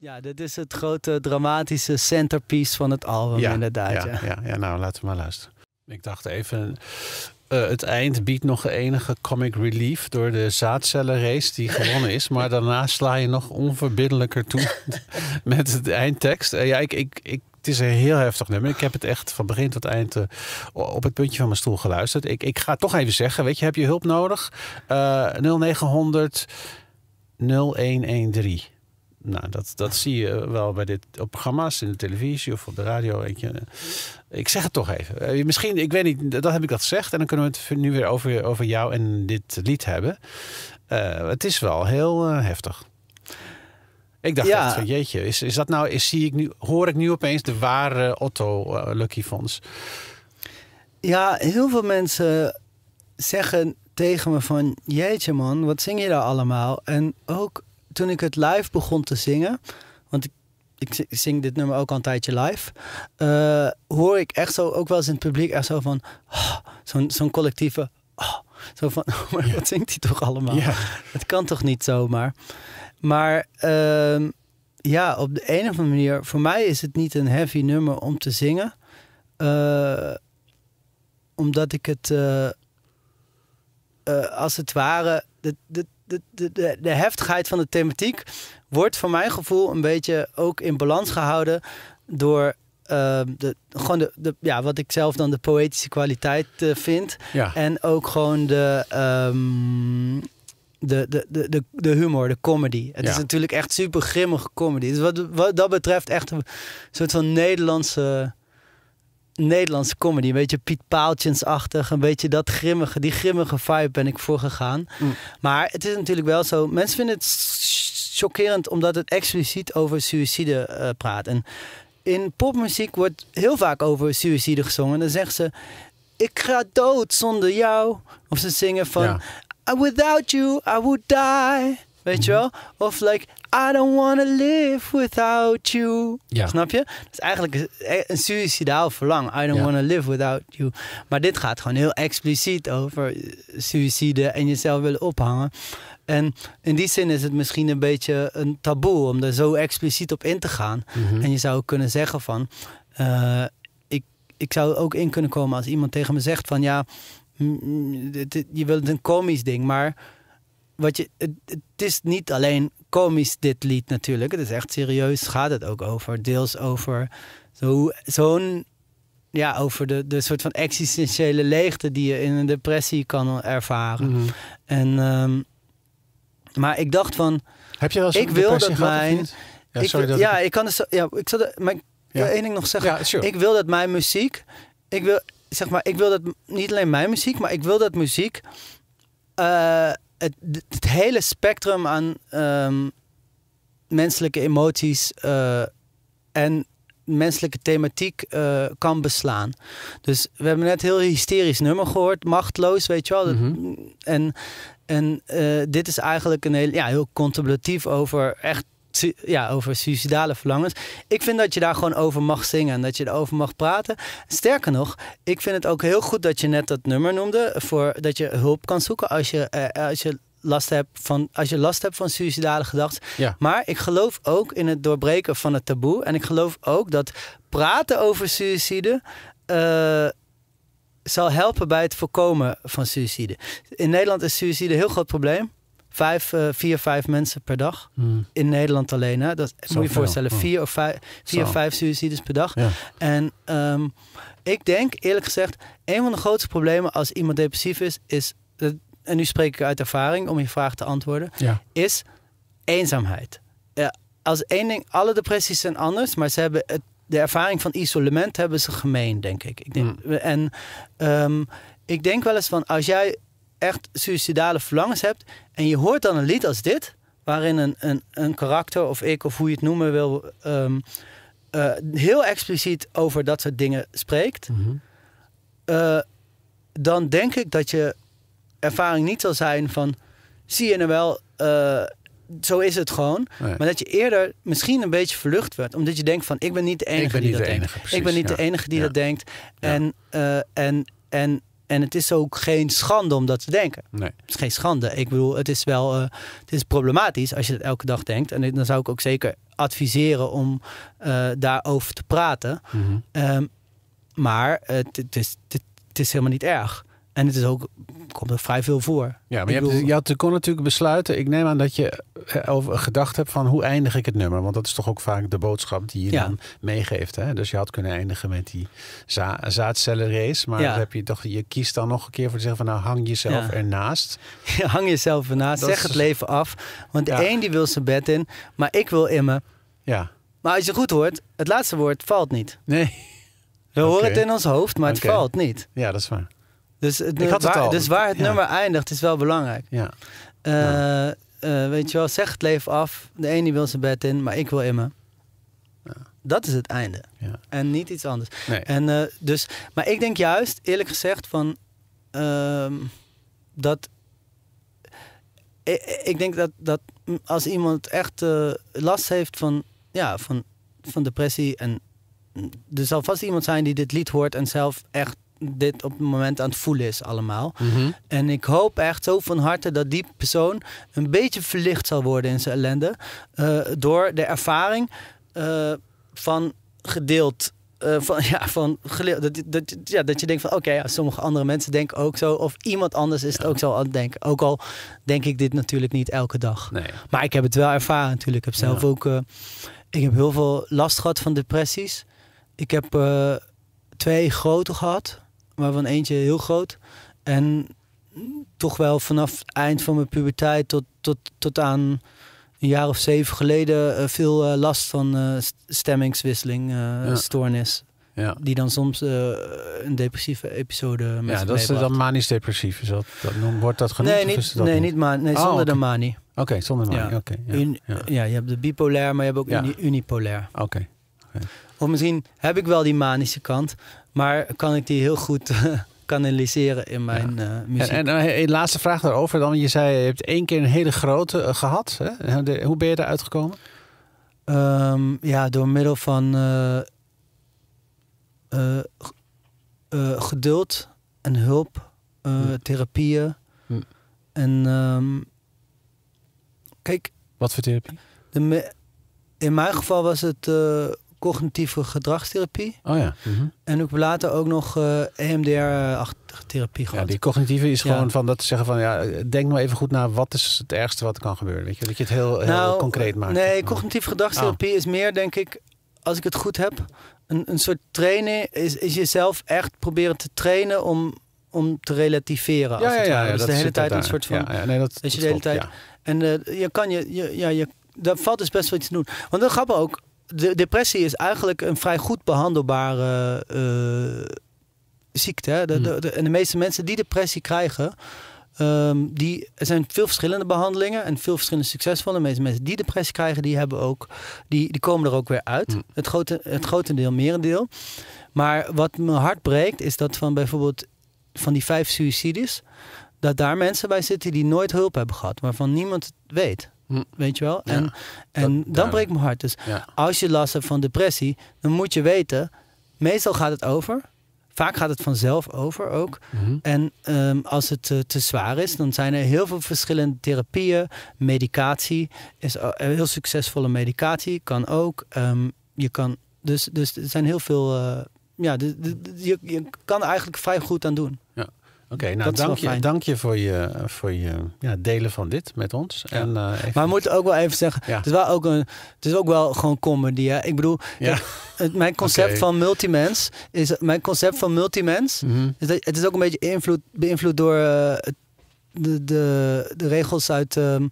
Ja, dit is het grote dramatische centerpiece van het album, inderdaad. Ja, ja. Ja, nou laten we maar luisteren. Ik dacht even, eh, het eind biedt nog enige comic relief door de zaadcellenrace die gewonnen is. Maar daarna sla je nog onverbiddelijker toe met het eindtekst. Eh, ja, ik, ik, ik, het is een heel heftig nummer. Ik heb het echt van begin tot eind eh, op het puntje van mijn stoel geluisterd. Ik, ik ga toch even zeggen, weet je, heb je hulp nodig? 0900 0113 nou, dat, dat zie je wel bij dit, op programma's, in de televisie of op de radio. Je. Eh, ik zeg het toch even. Eh, misschien, ik weet niet, dat heb ik dat gezegd. En dan kunnen we het nu weer over, over jou en dit lied hebben. Eh, het is wel heel heftig. Ik dacht van, jeetje, is, is dat nou, is, zie ik nu, hoor ik nu opeens de ware Otto Lucky Fonds? Ja, heel veel mensen zeggen tegen me van, jeetje man, wat zing je daar allemaal? En ook toen ik het live begon te zingen, want ik, ik zing dit nummer ook al een tijdje live, eh, hoor ik echt zo, ook wel eens in het publiek, echt zo van, ah, zo'n zo'n collectieve, oh, zo van, wat zingt hij toch allemaal? Het kan toch niet zomaar? Maar ehm, ja, op de een of andere manier, voor mij is het niet een heavy nummer om te zingen. Eh, omdat ik het eh, als het ware. de dit, de, de, de, heftigheid van de thematiek wordt voor mijn gevoel een beetje ook in balans gehouden door ehm, de, gewoon de, ja, wat ik zelf dan de poëtische kwaliteit eh, vind. En ook gewoon de, um, de, de, de, de, humor, de comedy. Het is natuurlijk echt super grimmige comedy. Dus wat, wat dat betreft echt een soort van Nederlandse Nederlandse comedy. Een beetje Piet Paaltjens-achtig. Een beetje dat grimmige, die grimmige vibe ben ik voor gegaan. Mm. Maar het is natuurlijk wel zo. Mensen vinden het chockerend omdat het expliciet over suïcide eh, praat. En in popmuziek wordt heel vaak over suïcide gezongen. Dan zeggen ze: Ik ga dood zonder jou. Of ze zingen van: ja. Without you, I would die. Weet je wel? Of like, I don't wanna live without you. Snap je? Dat is eigenlijk een, eh, een suicidaal verlang. I don't want wanna live without you. Maar dit gaat gewoon heel expliciet over eh, suïcide en jezelf willen ophangen. En in die zin is het misschien een beetje een taboe om er zo expliciet op in te gaan. Mhm. En je zou kunnen zeggen van. Eh, ik, ik zou ook in kunnen komen als iemand tegen me zegt van ja, mm, mm, je wilt een komisch ding, maar wat je, het, het is niet alleen komisch dit lied natuurlijk. Het is echt serieus. Gaat het ook over, deels over zo'n ja, over de, de soort van existentiële leegte die je in een depressie kan ervaren. Mhm. En, ehm, maar ik dacht van. Heb je wel eens ik wil dat mijn. Ja, ik, ja, ik... kan dus, ja, ik zal maar één ding nog zeggen. sure. Ik wil dat mijn muziek, ik wil, zeg maar, ik wil dat niet alleen mijn muziek, maar ik wil dat muziek eh, het, hele spectrum aan ehm, menselijke emoties eh, en menselijke thematiek eh, kan beslaan. Dus we hebben net een heel hysterisch nummer gehoord, machteloos, weet je wel. Mhm. En, en eh, dit is eigenlijk een heel, ja, heel contemplatief over echt ja, over suicidale verlangens. Ik vind dat je daar gewoon over mag zingen en dat je erover mag praten. Sterker nog, ik vind het ook heel goed dat je net dat nummer noemde. Voor, dat je hulp kan zoeken als je, eh, als je last hebt van, als je last hebt van suicidale gedachten. Maar ik geloof ook in het doorbreken van het taboe. En ik geloof ook dat praten over suïcide. Eh, zal helpen bij het voorkomen van suïcide. In Nederland is suïcide een heel groot probleem vijf, uh, vier, vijf mensen per dag. Hmm. In Nederland alleen. Hè? Dat Zo moet je voorstellen. Vier of vijf, vier of vijf suicides per dag. En ehm, ik denk eerlijk gezegd, een van de grootste problemen als iemand depressief is, is. En nu spreek ik uit ervaring om je vraag te antwoorden. Ja. Is eenzaamheid. Ja, als één ding, alle depressies zijn anders, maar ze hebben de ervaring van isolement hebben ze gemeen, denk ik. ik denk, hmm. En ehm, ik denk wel eens van als jij echt suicidale verlangens hebt. en je hoort dan een lied als dit. waarin een, een, een karakter of ik of hoe je het noemen wil. Ehm, eh, heel expliciet over dat soort dingen spreekt. Mhm. Eh, dan denk ik dat je ervaring niet zal zijn van. zie je nou wel. Eh, zo is het gewoon. Maar dat je eerder misschien een beetje verlucht werd. Omdat je denkt van ik ben niet de enige die dat denkt. ik ben niet de enige die dat denkt. En, en, en en het is ook geen schande om dat te denken. Nee. Het is geen schande. Ik bedoel, het is wel eh, het is problematisch als je dat elke dag denkt. En dan zou ik ook zeker adviseren om eh, daarover te praten. Mhm. Ehm, maar het, is, het, is helemaal niet erg. En het is ook, komt er vrij veel voor. Ja, maar je, je, had, je kon natuurlijk besluiten. Ik neem aan dat je eh, over gedacht hebt van hoe eindig ik het nummer. Want dat is toch ook vaak de boodschap die je dan meegeeft. Hè? Dus je had kunnen eindigen met die za zaadcellenrace. Maar heb je, toch, je kiest dan nog een keer voor te zeggen van nou hang jezelf ja. ernaast. hang jezelf ernaast. zeg het leven af. Want de een die wil zijn bed in, maar ik wil immer. Ja. Maar als je goed hoort, het laatste woord valt niet. Nee. We horen het in ons hoofd, maar het valt niet. Ja, dat is waar. Dus, dus, waar, het dus waar het nummer eindigt is wel belangrijk. Ja. Eh, eh, weet je wel, zeg het leven af. De ene wil zijn bed in, maar ik wil in me. Ja. Dat is het einde. Ja. En niet iets anders. En, eh, dus, maar ik denk juist, eerlijk gezegd, van ehm, dat. Ik, ik, denk dat, dat als iemand echt last heeft van, ja, van, van depressie en er zal vast iemand zijn die dit lied hoort en zelf echt dit op het moment aan het voelen is allemaal. Mhm. En ik hoop echt zo van harte dat die persoon een beetje verlicht zal worden in zijn ellende. Eh, door de ervaring eh, van gedeeld eh, van, ja, van Dat, dat, ja, dat je denkt van oké, ja, sommige andere mensen denken ook zo. Of iemand anders is het ook zo aan het denken. Ook al denk ik dit natuurlijk niet elke dag. Nee. Maar ik heb het wel ervaren natuurlijk. Ik heb zelf ook. ik heb heel veel last gehad van depressies. Ik heb twee grote gehad waarvan eentje heel groot. En toch wel vanaf het eind van mijn puberteit tot, tot, tot aan een jaar of zeven geleden eh, veel eh, last van eh, stemmingswisseling, ja. stoornis. Ja. Die dan soms een depressieve episode met Ja, dat is dan manisch-depressief. Is dat, dat, wordt dat genoemd? Nee, niet, nee, niet nee, ah, zonder de manie. Oké, zonder manie. oké ja, je hebt de bipolair, maar je hebt ook unipolair. Oké. Of misschien heb ik wel die manische kant, maar kan ik die heel goed kanaliseren in mijn eh, ja. muziek. En, en, eh, laatste vraag daarover dan. Je zei, je hebt één keer een hele grote eh, gehad. Hè? hoe ben je daar uitgekomen? Ehm, ja, door middel van geduld en hulp, hm. therapieën. Hm. En ehm, kijk... Wat voor therapie? De in mijn geval was het cognitieve gedragstherapie. Oh ja. Mhm. En ook later ook nog uh, eh, EMDR-therapie Ja, die cognitieve is gewoon van dat zeggen van ja, denk maar nou even goed na wat is het ergste wat kan gebeuren. Weet je, dat je het heel, heel nou, concreet maakt. Nee, cognitieve gedragstherapie ah. is meer denk ik, als ik het goed heb, een, een soort training is, is jezelf echt proberen te trainen om, om te relativeren. Ja, ja, ja, dus de hele tijd een soort van. Ja, ja nee, dat, is de hele tijd. En eh, je kan je, ja, je daar valt dus best wel iets te doen. Want dat grappig ook, de depressie is eigenlijk een vrij goed behandelbare eh, ziekte. Hè? De, hmm. de, de, en de meeste mensen die depressie krijgen, ehm, die, zijn veel verschillende behandelingen en veel verschillende succesvolle. De meeste mensen die depressie krijgen, die, hebben ook, die, die komen er ook weer uit. Hmm. Het, grote, het grotendeel, merendeel. Maar wat me hart breekt, is dat van bijvoorbeeld van die vijf suicides, dat daar mensen bij zitten die nooit hulp hebben gehad, waarvan niemand het weet. Hm. Weet je wel? en, en dat, dan breekt mijn hart. Dus als je last hebt van depressie, dan moet je weten, meestal gaat het over. Vaak gaat het vanzelf over ook. Mhm. En ehm, als het eh, te zwaar is, dan zijn er heel veel verschillende therapieën. Medicatie is eh, heel succesvolle medicatie, kan ook. Ehm, je kan, dus, dus er zijn heel veel. Eh, ja, je, je kan er eigenlijk vrij goed aan doen. Ja. Oké, nou dank je, dank je, voor je, voor je ja, delen van dit met ons. En, uh, Maar we moeten ook wel even zeggen, het, is wel ook een, het is ook wel gewoon comedy. Hè? Ik bedoel, het, mijn concept van multimens is mijn concept van multimens. Mhm. is het is ook een beetje invloed, beïnvloed door uh, de, de, de regels uit um,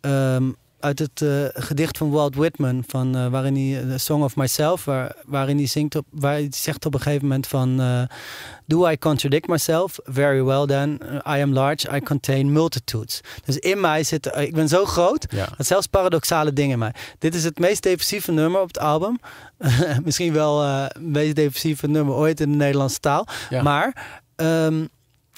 um, uit het eh, gedicht van Walt Whitman, van, eh, waarin hij de eh, Song of Myself, waarin hij zingt op, waar hij zegt op een gegeven moment van Do I contradict myself? Very well then. I am large, I contain multitudes. Dus in mij zit, ik ben zo groot, dat zelfs paradoxale dingen in mij. Dit is het meest defensieve nummer op het album. Misschien wel het meest defensieve nummer ooit in de Nederlandse taal. Maar ehm,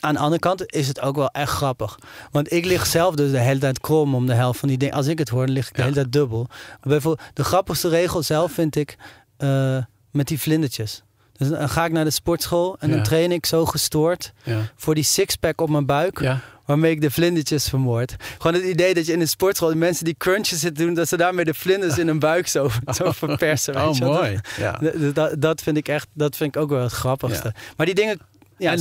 aan de andere kant is het ook wel echt grappig. Want ik lig zelf dus de hele tijd krom om de helft van die dingen. Als ik het hoor, dan lig ik de hele tijd dubbel. Maar bijvoorbeeld, de grappigste regel zelf vind ik eh, met die vlindertjes. Dus dan ga ik naar de sportschool en dan train ik zo gestoord voor die sixpack op mijn buik. Waarmee ik de vlindertjes vermoord. Gewoon het idee dat je in de sportschool de mensen die crunches zitten doen, dat ze daarmee de vlinders in hun buik zo, zo oh, verpersen. oh, mooi. dat, dat, vind ik echt, dat vind ik ook wel het grappigste. Maar die dingen ja, en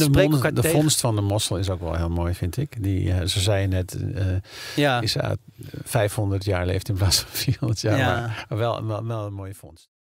de, vondst van de mossel is ook wel heel mooi, vind ik. Die, eh, ze zei net, eh, ja. is uit 500 jaar leeft in plaats van 400 jaar. Ja. Maar wel, wel, wel een mooie vondst.